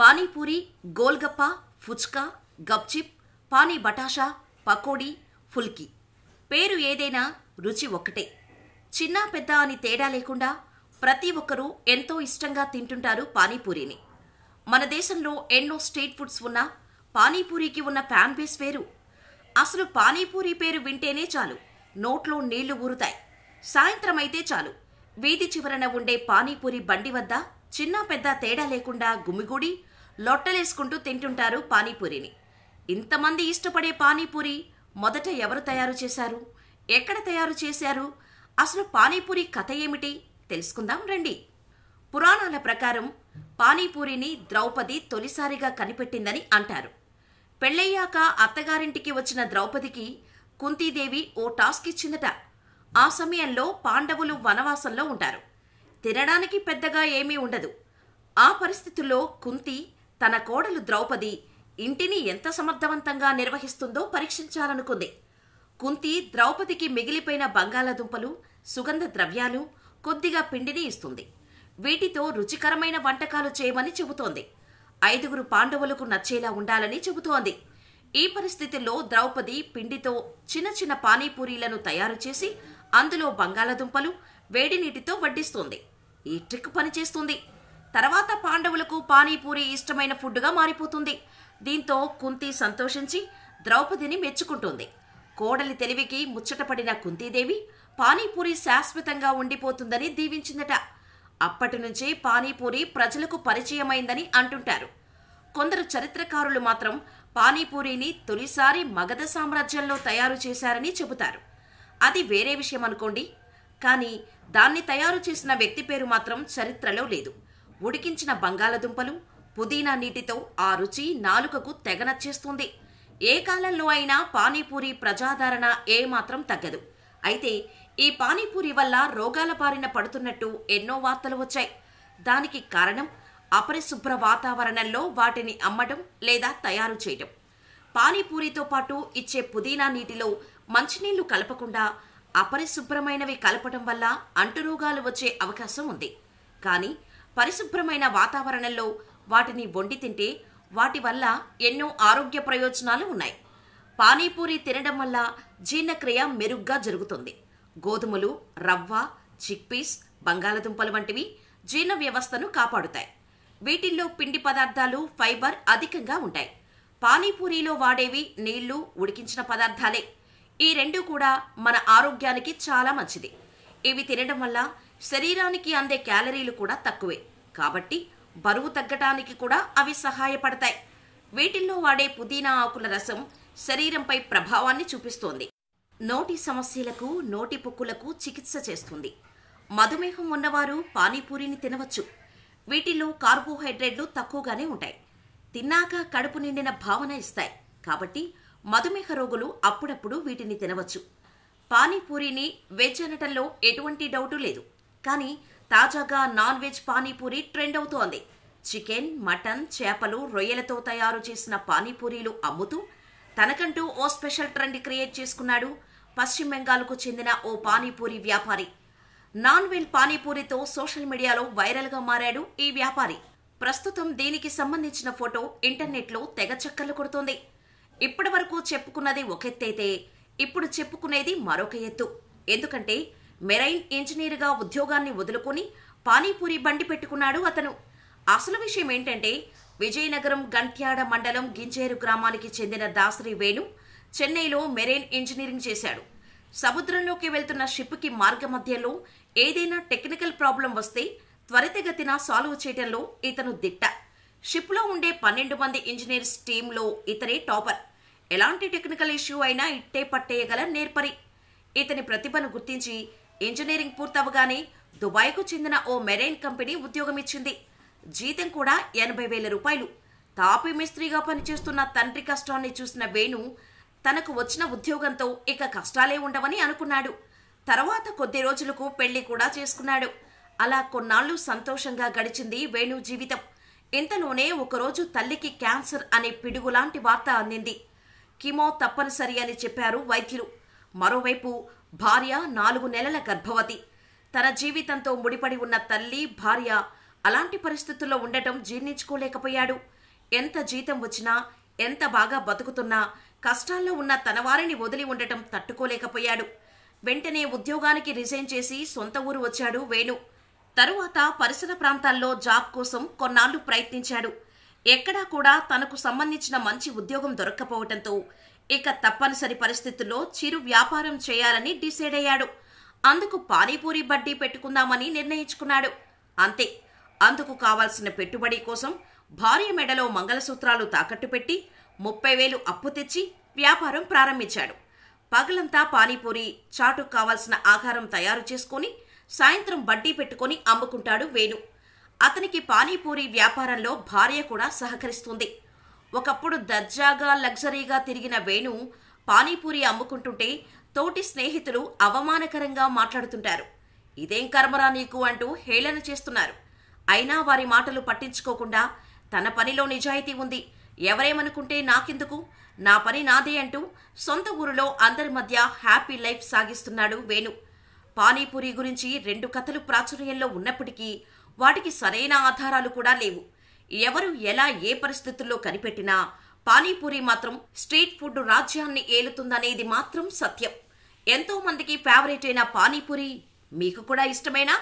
పానీపూరి గోల్గప్ప ఫుచ్కా గప్చిప్ పానీ బటాషా పకోడీ ఫుల్కీ పేరు ఏదైనా రుచి ఒకటే చిన్న పెద్ద అని తేడా లేకుండా ప్రతి ఒక్కరూ ఎంతో ఇష్టంగా తింటుంటారు పానీపూరిని మన దేశంలో ఎన్నో స్ట్రీట్ ఫుడ్స్ ఉన్నా పానీపూరికి ఉన్న ఫ్యాన్ బేస్ వేరు అసలు పానీపూరి పేరు వింటేనే చాలు నోట్లో నీళ్లు ఊరుతాయి సాయంత్రం అయితే చాలు వీధి చివరన ఉండే పానీపూరి బండి వద్ద చిన్న పెద్ద తేడా లేకుండా గుమిగూడి లొట్టలేసుకుంటూ తింటుంటారు పానీపూరిని ఇంతమంది ఇష్టపడే పానీపూరి మొదట ఎవరు తయారు చేశారు ఎక్కడ తయారు చేశారు అసలు పానీపూరి కథ ఏమిటి తెలుసుకుందాం రండి పురాణాల ప్రకారం పానీపూరిని ద్రౌపది తొలిసారిగా కనిపెట్టిందని అంటారు పెళ్ళయ్యాక అత్తగారింటికి వచ్చిన ద్రౌపదికి కుంతీదేవి ఓ టాస్క్ ఇచ్చిందట ఆ సమయంలో పాండవులు వనవాసంలో ఉంటారు తినడానికి పెద్దగా ఏమీ ఉండదు ఆ పరిస్థితుల్లో కుంతి తన కోడలు ద్రౌపది ఇంటిని ఎంత సమర్థవంతంగా నిర్వహిస్తుందో పరీక్షించాలనుకుంది కుంతి ద్రౌపదికి మిగిలిపోయిన బంగాళదుంపలు సుగంధ ద్రవ్యాలు కొద్దిగా పిండిని ఇస్తుంది వీటితో రుచికరమైన వంటకాలు చేయమని చెబుతోంది ఐదుగురు పాండవులకు నచ్చేలా ఉండాలని చెబుతోంది ఈ పరిస్థితుల్లో ద్రౌపది పిండితో చిన్న చిన్న పానీపూరీలను తయారు చేసి అందులో బంగాళదుంపలు వేడి నీటితో వడ్డిస్తుంది ఈ ట్రిక్ పనిచేస్తుంది తర్వాత పాండవులకు పానీపూరి ఇష్టమైన ఫుడ్గా మారిపోతుంది దీంతో కుంతి సంతోషించి ద్రౌపదిని మెచ్చుకుంటుంది కోడలి తెలివికి ముచ్చటపడిన కుంతీదేవి పానీపూరి శాశ్వతంగా ఉండిపోతుందని దీవించిందట అప్పటి నుంచే పానీపూరి ప్రజలకు పరిచయమైందని అంటుంటారు కొందరు చరిత్రకారులు మాత్రం పానీపూరిని తొలిసారి మగధ సామ్రాజ్యంలో తయారు చేశారని చెబుతారు అది వేరే విషయం అనుకోండి కానీ దాన్ని తయారు చేసిన వ్యక్తి పేరు మాత్రం చరిత్రలో లేదు ఉడికించిన బంగాళదుంపలు పుదీనా నీటితో ఆ రుచి నాలుకకు తెగ నచ్చేస్తుంది ఏ కాలంలో అయినా పానీపూరి ప్రజాదరణ ఏమాత్రం తగ్గదు అయితే ఈ పానీపూరి వల్ల రోగాల బారిన పడుతున్నట్టు ఎన్నో వార్తలు వచ్చాయి దానికి కారణం అపరిశుభ్ర వాతావరణంలో వాటిని అమ్మడం లేదా తయారు చేయడం పానీపూరితో పాటు ఇచ్చే పుదీనా నీటిలో మంచినీళ్లు కలపకుండా అపరిశుభ్రమైనవి కలపడం వల్ల అంటురోగాలు వచ్చే అవకాశం ఉంది కానీ పరిశుభ్రమైన వాతావరణంలో వాటిని వండి తింటే వాటి వల్ల ఎన్నో ఆరోగ్య ప్రయోజనాలు ఉన్నాయి పానీపూరి తినడం వల్ల జీర్ణక్రియ మెరుగ్గా జరుగుతుంది గోధుమలు రవ్వ చిక్పీస్ బంగాళదుంపలు వంటివి జీర్ణ వ్యవస్థను కాపాడుతాయి వీటిల్లో పిండి పదార్థాలు ఫైబర్ అధికంగా ఉంటాయి పానీపూరిలో వాడేవి నీళ్లు ఉడికించిన పదార్థాలే ఈ రెండు కూడా మన ఆరోగ్యానికి చాలా మంచిది ఇవి తినడం వల్ల శరీరానికి అందే క్యాలరీలు కూడా తక్కువే కాబట్టి బరువు తగ్గటానికి కూడా అవి సహాయపడతాయి వీటిల్లో వాడే పుదీనా ఆకుల రసం శరీరంపై ప్రభావాన్ని చూపిస్తోంది నోటి సమస్యలకు నోటి పొక్కులకు చికిత్స చేస్తుంది మధుమేహం ఉన్నవారు పానీపూరిని తినవచ్చు వీటిలో కార్బోహైడ్రేట్లు తక్కువగానే ఉంటాయి తిన్నాక కడుపు నిండిన భావన ఇస్తాయి కాబట్టి మధుమేహ రోగులు అప్పుడప్పుడు వీటిని తినవచ్చు పానీపూరిని వెజ్ అనటంలో ఎటువంటి డౌటు లేదు కానీ తాజాగా నాన్ వెజ్ పానీపూరి ట్రెండ్ అవుతోంది చికెన్ మటన్ చేపలు రొయ్యలతో తయారు చేసిన పానీపూరీలు అమ్ముతూ తనకంటూ ఓ స్పెషల్ ట్రెండ్ క్రియేట్ చేసుకున్నాడు పశ్చిమ బెంగాల్కు చెందిన ఓ పానీపూరి వ్యాపారి నాన్ వెజ్ పానీపూరితో సోషల్ మీడియాలో వైరల్గా మారాడు ఈ వ్యాపారి ప్రస్తుతం దీనికి సంబంధించిన ఫోటో ఇంటర్నెట్లో తెగ చక్కర్లు కొడుతోంది ఇప్పటి వరకు చెప్పుకున్నది ఒక ఎత్తైతే ఇప్పుడు చెప్పుకునేది మరొక ఎత్తు ఎందుకంటే మెరైన్ ఇంజనీర్గా ఉద్యోగాన్ని వదులుకొని పానీపూరి బండి పెట్టుకున్నాడు అతను అసలు విషయం ఏంటంటే విజయనగరం గంట్యాడ మండలం గింజేరు గ్రామానికి చెందిన దాసరి వేణు చెన్నైలో మెరైన్ ఇంజనీరింగ్ చేశాడు సముద్రంలోకి వెళ్తున్న షిప్కి మార్గ మధ్యలో ఏదైనా టెక్నికల్ ప్రాబ్లం వస్తే త్వరితగతిన సాల్వ్ చేయడంలో ఇతను దిట్ట షిప్లో ఉండే పన్నెండు మంది ఇంజనీర్స్ టీంలో ఇతనే టాపర్ ఎలాంటి టెక్నికల్ ఇష్యూ అయినా ఇట్టే పట్టేయగల నేర్పరి ఇతని ప్రతిభను గుర్తించి ఇంజనీరింగ్ పూర్తవగానే దుబాయ్కు చెందిన ఓ మెరైన్ కంపెనీ ఉద్యోగమిచ్చింది జీతం కూడా ఎనభై వేల రూపాయలు తాపి మిస్త్రీగా పనిచేస్తున్న తండ్రి కష్టాన్ని చూసిన వేణు తనకు వచ్చిన ఉద్యోగంతో ఇక కష్టాలే ఉండవని అనుకున్నాడు తర్వాత కొద్ది రోజులకు పెళ్లి కూడా చేసుకున్నాడు అలా కొన్నాళ్ళు సంతోషంగా గడిచింది వేణు జీవితం ఇంతలోనే ఒకరోజు తల్లికి క్యాన్సర్ అనే పిడుగులాంటి వార్త అందింది కిమో తప్పనిసరి అని చెప్పారు వైద్యులు మరోవైపు భార్య నాలుగు నెలల గర్భవతి తన జీవితంతో ముడిపడి ఉన్న తల్లి భార్య అలాంటి పరిస్థితుల్లో ఉండటం జీర్ణించుకోలేకపోయాడు ఎంత జీతం వచ్చినా ఎంత బాగా బతుకుతున్నా కష్టాల్లో ఉన్న తన వారిని వదిలి ఉండటం తట్టుకోలేకపోయాడు వెంటనే ఉద్యోగానికి రిజైన్ చేసి సొంత ఊరు వచ్చాడు వేణు తరువాత పరిసర ప్రాంతాల్లో జాబ్ కోసం కొన్నాళ్లు ప్రయత్నించాడు ఎక్కడా కూడా తనకు సంబంధించిన మంచి ఉద్యోగం దొరక్కపోవటంతో ఇక తప్పనిసరి పరిస్థితుల్లో చిరు వ్యాపారం చేయాలని డిసైడ్ అయ్యాడు అందుకు పానీపూరి బడ్డీ పెట్టుకుందామని నిర్ణయించుకున్నాడు అంతే అందుకు కావాల్సిన పెట్టుబడి కోసం భార్య మెడలో మంగళసూత్రాలు తాకట్టు పెట్టి ముప్పై వేలు అప్పు తెచ్చి వ్యాపారం ప్రారంభించాడు పగలంతా పానీపూరి చాటుకు కావాల్సిన ఆహారం తయారు చేసుకుని సాయంత్రం బడ్డీ పెట్టుకుని అమ్ముకుంటాడు వేణు అతనికి పానీపూరి వ్యాపారంలో భార్య కూడా సహకరిస్తుంది ఒకప్పుడు దర్జాగా లగ్జరీగా తిరిగిన వేణు పానీపూరి అమ్ముకుంటుంటే తోటి స్నేహితులు అవమానకరంగా మాట్లాడుతుంటారు ఇదేం కర్మరా నీకు అంటూ హేళన చేస్తున్నారు అయినా వారి మాటలు పట్టించుకోకుండా తన పనిలో నిజాయితీ ఉంది ఎవరేమనుకుంటే నాకెందుకు నా పని నాదే అంటూ సొంత ఊరిలో అందరి మధ్య హ్యాపీ లైఫ్ సాగిస్తున్నాడు వేణు పానీపూరి గురించి రెండు కథలు ప్రాచుర్యంలో ఉన్నప్పటికీ వాటికి సరైన ఆధారాలు కూడా లేవు ఎవరు ఎలా ఏ పరిస్థితుల్లో కనిపెట్టినా పానీపూరి మాత్రం స్ట్రీట్ ఫుడ్ రాజ్యాన్ని ఏలుతుందనేది మాత్రం సత్యం ఎంతో మందికి ఫేవరెట్ అయిన పానీపూరి మీకు కూడా ఇష్టమేనా